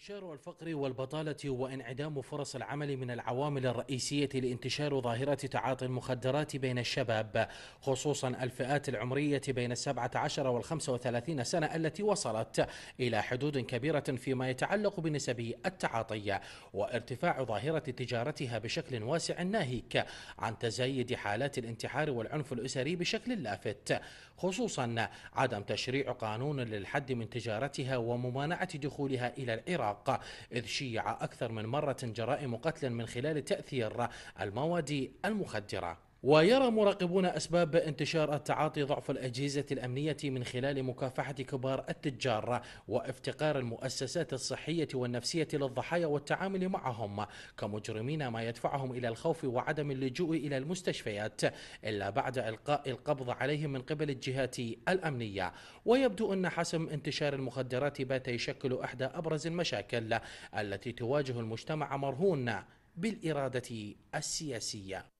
انتشار الفقر والبطالة وانعدام فرص العمل من العوامل الرئيسية لانتشار ظاهرة تعاطي المخدرات بين الشباب خصوصا الفئات العمرية بين السبعة عشر والخمسة وثلاثين سنة التي وصلت إلى حدود كبيرة فيما يتعلق بنسب التعاطي وارتفاع ظاهرة تجارتها بشكل واسع ناهيك عن تزايد حالات الانتحار والعنف الأسري بشكل لافت خصوصا عدم تشريع قانون للحد من تجارتها وممانعة دخولها إلى العراق العراق إذ شيع أكثر من مرة جرائم قتل من خلال تأثير المواد المخدرة ويرى مراقبون أسباب انتشار التعاطي ضعف الأجهزة الأمنية من خلال مكافحة كبار التجار وافتقار المؤسسات الصحية والنفسية للضحايا والتعامل معهم كمجرمين ما يدفعهم إلى الخوف وعدم اللجوء إلى المستشفيات إلا بعد إلقاء القبض عليهم من قبل الجهات الأمنية ويبدو أن حسم انتشار المخدرات بات يشكل إحدى أبرز المشاكل التي تواجه المجتمع مرهون بالإرادة السياسية